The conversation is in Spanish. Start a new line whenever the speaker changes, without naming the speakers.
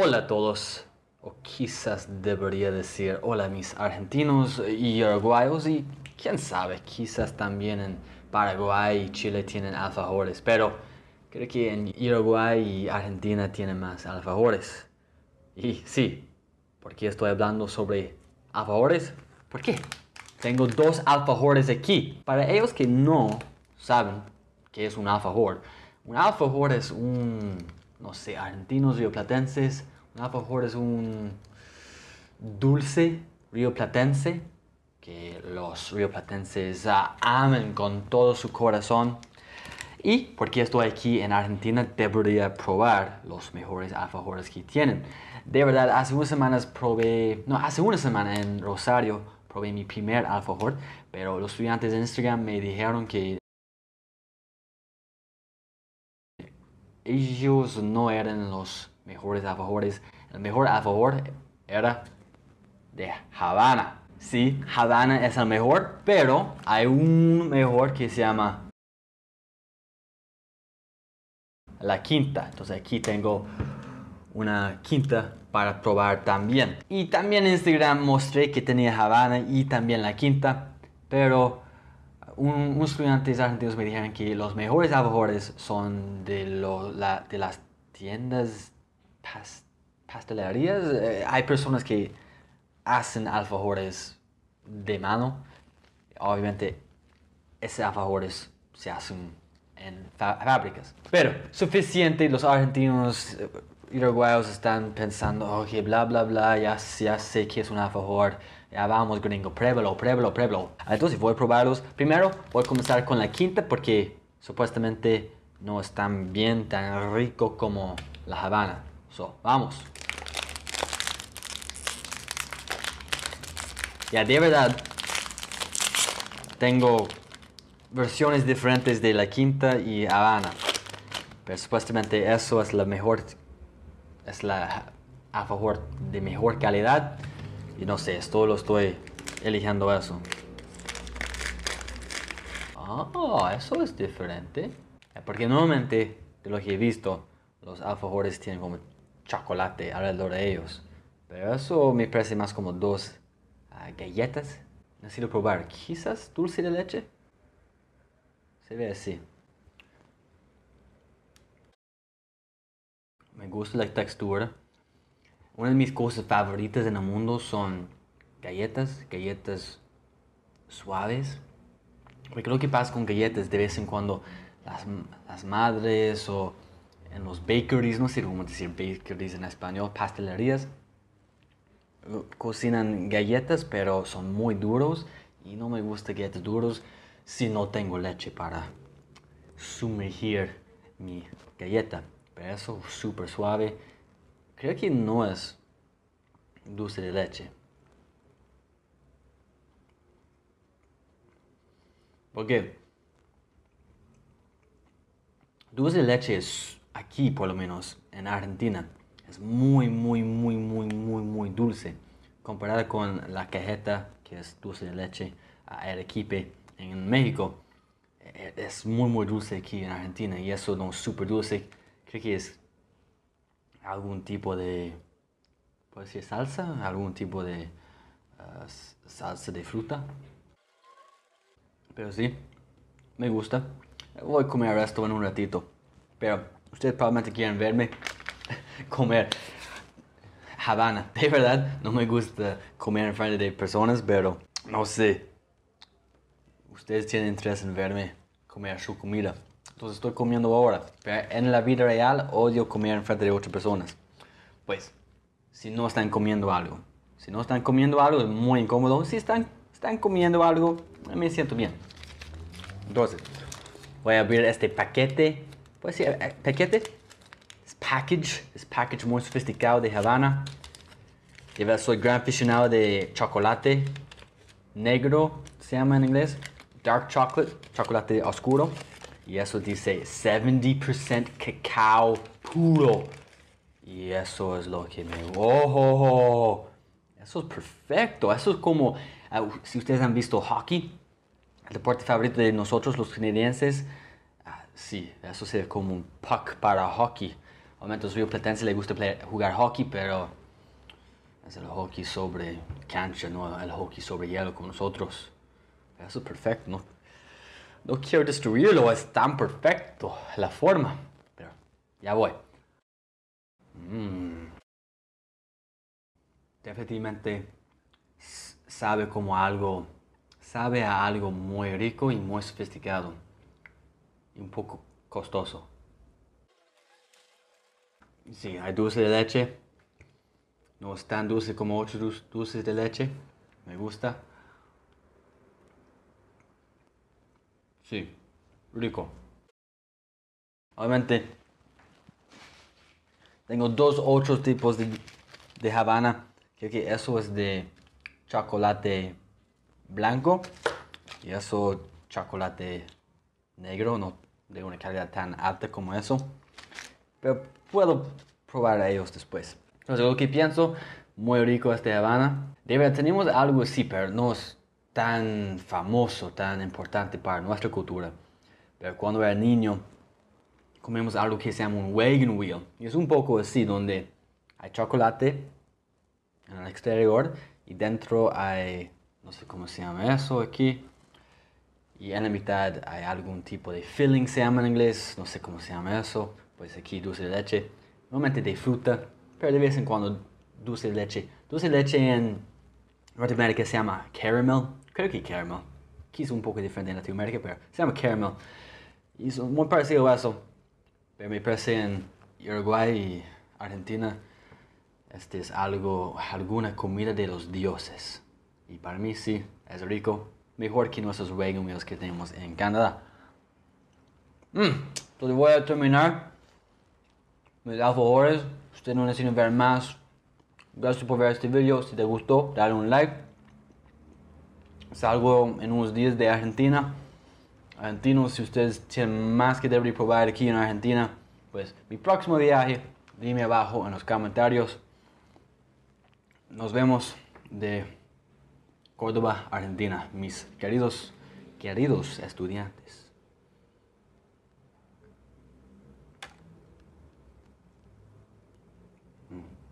Hola a todos, o quizás debería decir hola mis argentinos eh, y uruguayos y quién sabe, quizás también en Paraguay y Chile tienen alfajores, pero creo que en Uruguay y Argentina tienen más alfajores. Y sí, porque estoy hablando sobre alfajores? ¿Por qué? Tengo dos alfajores aquí. Para ellos que no saben qué es un alfajor, un alfajor es un no sé, argentinos, rioplatenses. Un alfajor es un dulce rioplatense que los rioplatenses ah, aman con todo su corazón. Y porque estoy aquí en Argentina, debería probar los mejores alfajores que tienen. De verdad, hace unas semanas probé, no, hace una semana en Rosario probé mi primer alfajor, pero los estudiantes de Instagram me dijeron que ellos no eran los mejores favores El mejor favor era de Habana. Sí, Habana es el mejor, pero hay un mejor que se llama La Quinta. Entonces aquí tengo una quinta para probar también. Y también en Instagram mostré que tenía Havana y también La Quinta, pero un, unos estudiantes argentinos me dijeron que los mejores alfajores son de, lo, la, de las tiendas pastelerías. Eh, hay personas que hacen alfajores de mano. Obviamente, esos alfajores se hacen en fábricas. Pero, suficiente, los argentinos y eh, uruguayos están pensando, ok, oh, bla, bla, bla, ya, sé que es un alfajor ya vamos, gringo, pruébalo, pruébalo, pruébalo. Entonces voy a probarlos. Primero voy a comenzar con la quinta porque supuestamente no es tan bien, tan rico como la habana. So, vamos. Ya de verdad, tengo versiones diferentes de la quinta y habana. Pero supuestamente eso es la mejor, es la a favor de mejor calidad. Y no sé, esto lo estoy eligiendo eso. Ah, eso es diferente. Eh, porque normalmente, de lo que he visto, los alfajores tienen como chocolate alrededor de ellos. Pero eso me parece más como dos uh, galletas. Necesito probar quizás dulce de leche. Se ve así. Me gusta la textura. Una de mis cosas favoritas en el mundo son galletas, galletas suaves. Porque creo que pasa con galletas de vez en cuando las, madres o en los bakeries, no sé cómo decir bakeries en español, pastelerías, cocinan galletas pero son muy duros y no me gustan galletas duros si no tengo leche para sumergir mi galleta. Pero eso súper suave Creo que no es dulce de leche. Porque dulce de leche es aquí, por lo menos, en Argentina. Es muy, muy, muy, muy, muy, muy dulce. Comparada con la cajeta, que es dulce de leche, a Arequipe en México. E, e, es muy, muy dulce aquí en Argentina. Y eso no es súper dulce. Creo que es algún tipo de, ¿puedo salsa? Algún tipo de eh, salsa de fruta. Pero sí, me gusta. Voy a comer esto en un ratito. Pero ustedes probablemente quieren verme comer Habana. De verdad, no me gusta comer en frente de personas, pero no sé. Ustedes tienen interés en verme comer su comida. Entonces estoy comiendo ahora. Pero en la vida real odio comer en frente de otras personas. Pues, si no están comiendo algo. Si no están comiendo algo es muy incómodo. Si están, están comiendo algo, me siento bien. Entonces, voy a abrir este paquete. puede ser eh, paquete. Es package. Es package muy sofisticado de Havana. Yo soy gran aficionado de chocolate negro, se llama en inglés. Dark chocolate, chocolate oscuro. Y eso dice 70% cacao puro. Y eso es lo que me... ¡Oh! Eso es perfecto. Eso es como... Ah, si ustedes han visto hockey, el deporte favorito de nosotros los canadienses, ah, sí, eso sería como un puck para hockey. Obviamente Río Platense le gusta jugar hockey, pero es el hockey sobre cancha, no el hockey sobre hielo como nosotros. Eso es perfecto, ¿no? No quiero destruirlo, es tan perfecto la forma. Pero ya voy. Mm. Definitivamente sabe como algo, sabe a algo muy rico y muy sofisticado. Y un poco costoso. Sí, hay dulce de leche. No es tan dulce como otros dulces de leche. Me gusta. Sí, rico. Obviamente, tengo dos otros tipos de, de Habana. Creo que eso es de chocolate blanco y eso chocolate negro, no de una calidad tan alta como eso. Pero puedo probar a ellos después. Entonces, lo que pienso, muy rico este Habana. De verdad, tenemos algo así, pero no es tan famoso, tan importante para nuestra cultura. Pero cuando era niño, comemos algo que se llama un Wagon Wheel. Y es un poco así, donde hay chocolate en el exterior y dentro hay, no sé cómo se llama eso aquí. Y en la mitad hay algún tipo de filling, se llama en inglés, no sé cómo se llama eso. Pues aquí dulce de leche, normalmente de fruta, pero de vez en cuando dulce de leche. Dulce de leche en Norteamérica se llama caramel, que Caramel? quizá un poco diferente en Latinoamérica, pero se llama Caramel. es muy parecido a eso. Pero me parece en Uruguay y Argentina, este es algo, alguna comida de los dioses. Y para mí sí, es rico. Mejor que nuestros regalos que tenemos en Canadá. Mm, entonces voy a terminar. Me da favores. Ustedes no necesitan ver más. Gracias por ver este video. Si te gustó, dale un like Salgo en unos días de Argentina. Argentinos, si ustedes tienen más que deberían probar aquí en Argentina, pues mi próximo viaje, dime abajo en los comentarios. Nos vemos de Córdoba, Argentina, mis queridos, queridos estudiantes.